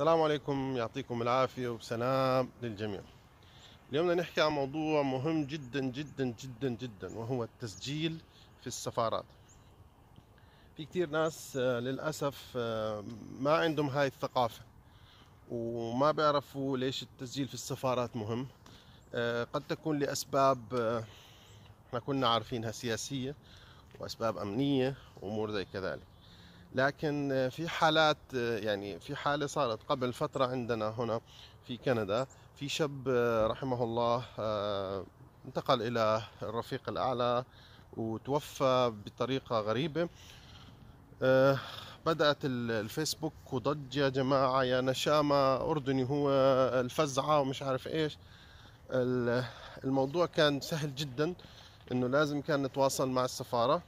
السلام عليكم يعطيكم العافية وسلام للجميع اليوم بدنا نحكي عن موضوع مهم جدا جدا جدا جدا وهو التسجيل في السفارات في كتير ناس آه، للأسف آه، ما عندهم هاي الثقافة وما بيعرفوا ليش التسجيل في السفارات مهم آه، قد تكون لأسباب ما كنا عارفينها سياسية وأسباب أمنية وأمور زي كذلك لكن في حالات يعني في حالة صارت قبل فترة عندنا هنا في كندا في شاب رحمه الله آه، انتقل إلى الرفيق الأعلى وتوفى بطريقة غريبة آه، بدأت الفيسبوك وضج يا جماعة يا نشامة أردني هو الفزعة ومش عارف إيش الموضوع كان سهل جدا انه لازم كان نتواصل مع السفاره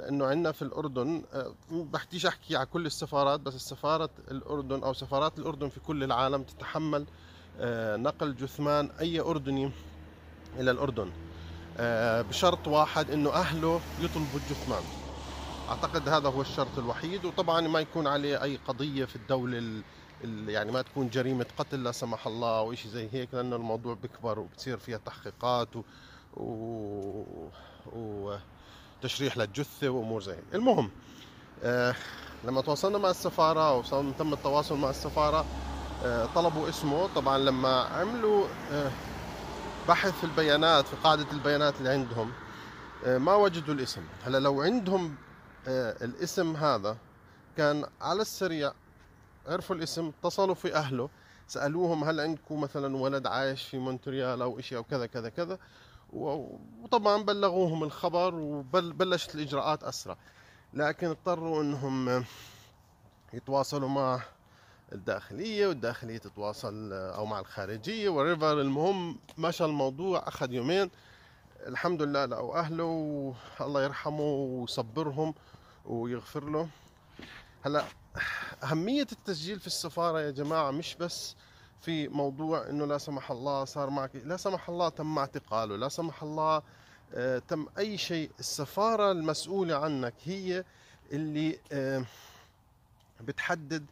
لانه عندنا في الاردن آه، بحكيش احكي على كل السفارات بس السفاره الاردن او سفارات الاردن في كل العالم تتحمل آه، نقل جثمان اي اردني الى الاردن آه، بشرط واحد انه اهله يطلبوا الجثمان اعتقد هذا هو الشرط الوحيد وطبعا ما يكون عليه اي قضيه في الدوله ال يعني ما تكون جريمه قتل لا سمح الله او شيء زي هيك لانه الموضوع بيكبر وبتصير فيها تحقيقات و, و... و... تشريح للجثه وامور زي هيك المهم آه لما تواصلنا مع السفاره وتم التواصل مع السفاره آه طلبوا اسمه طبعا لما عملوا آه بحث في البيانات في قاعده البيانات اللي عندهم آه، ما وجدوا الاسم هلا لو عندهم آه، الاسم هذا كان على السريع عرفوا الاسم اتصلوا في اهله سالوهم هل عندكم مثلا ولد عايش في مونتريال او شيء او كذا كذا كذا وطبعا بلغوهم الخبر وبلشت الإجراءات أسرع لكن اضطروا أنهم يتواصلوا مع الداخلية والداخلية تتواصل أو مع الخارجية وريفر المهم مشى الموضوع أخذ يومين الحمد لله لقوا أهله الله يرحمه ويصبرهم ويغفر له هلا أهمية التسجيل في السفارة يا جماعة مش بس في موضوع انه لا سمح الله صار معك لا سمح الله تم اعتقاله لا سمح الله آه تم اي شيء السفاره المسؤوله عنك هي اللي آه بتحدد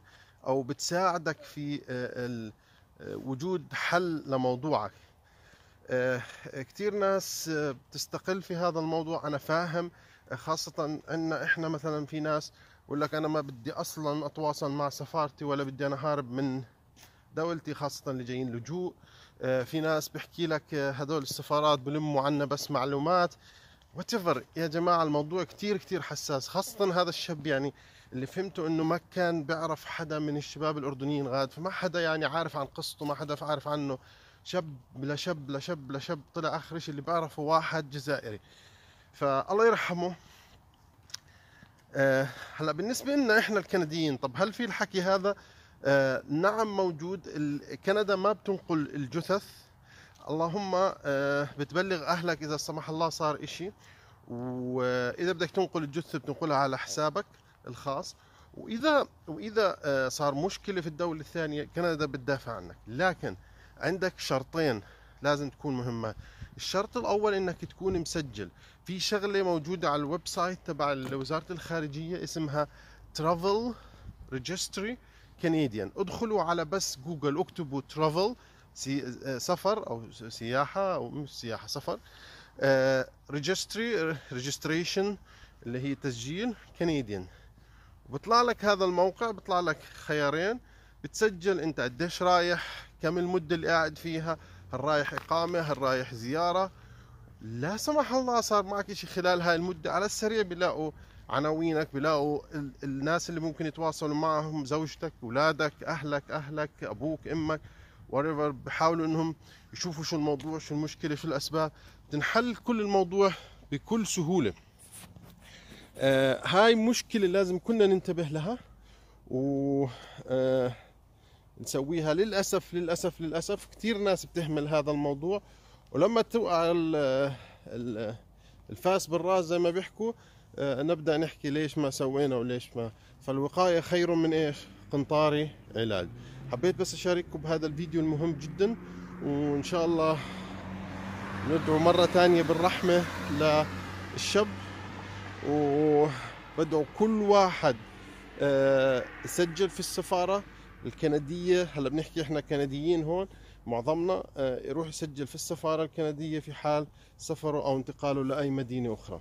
او بتساعدك في آه, آه، وجود حل لموضوعك آه، كثير ناس آه، بتستقل في هذا الموضوع انا فاهم خاصة عندنا احنا مثلا في ناس يقول لك انا ما بدي اصلا اتواصل مع سفارتي ولا بدي انا هارب من دولتي خاصة اللي جايين لجوء آه، في ناس بحكي لك آه، هذول السفارات بلموا عنا بس معلومات واتفر يا جماعة الموضوع كتير كتير حساس خاصة هذا الشاب يعني اللي فهمته انه ما كان بيعرف حدا من الشباب الاردنيين غاد فما حدا يعني عارف عن قصته ما حدا عارف عنه شاب لشب لشب لشب طلع اخر شيء اللي بعرفه واحد جزائري فالله يرحمه آه، هلا بالنسبه لنا احنا الكنديين طب هل في الحكي هذا آه، نعم موجود كندا ما بتنقل الجثث اللهم آه، بتبلغ اهلك اذا سمح الله صار إشي واذا بدك تنقل الجثه بتنقلها على حسابك الخاص واذا واذا آه، صار مشكله في الدوله الثانيه كندا بتدافع عنك لكن عندك شرطين لازم تكون مهمة الشرط الأول إنك تكون مسجل في شغلة موجودة على الويب سايت تبع وزارة الخارجية اسمها Travel Registry كنديان ادخلوا على بس جوجل اكتبوا ترافل سي آه، سفر او سياحه او مش سياحه سفر ريجستري آه، ريجستريشن اللي هي تسجيل كنديان بطلع لك هذا الموقع بطلع لك خيارين بتسجل انت قديش رايح كم المده اللي قاعد فيها هل رايح اقامه هل رايح زياره لا سمح الله صار معك شيء خلال هاي المده على السريع بيلاقوا عناوينك بلاقوا الناس اللي ممكن يتواصلوا معهم زوجتك اولادك اهلك اهلك ابوك امك وريفر بحاولوا انهم يشوفوا شو الموضوع شو المشكله شو الاسباب تنحل كل الموضوع بكل سهوله آه هاي مشكله لازم كلنا ننتبه لها و آه نسويها للاسف للاسف للاسف كثير ناس بتهمل هذا الموضوع ولما توقع الفاس بالراس زي ما بيحكوا آه، نبدا نحكي ليش ما سوينا وليش ما فالوقايه خير من ايش قنطاري علاج حبيت بس اشارككم بهذا الفيديو المهم جدا وان شاء الله ندعو مره ثانيه بالرحمه للشاب وبدعو كل واحد آه، سجل في السفاره الكنديه هلا بنحكي احنا كنديين هون معظمنا آه، يروح يسجل في السفاره الكنديه في حال سفره او انتقاله لاي مدينه اخرى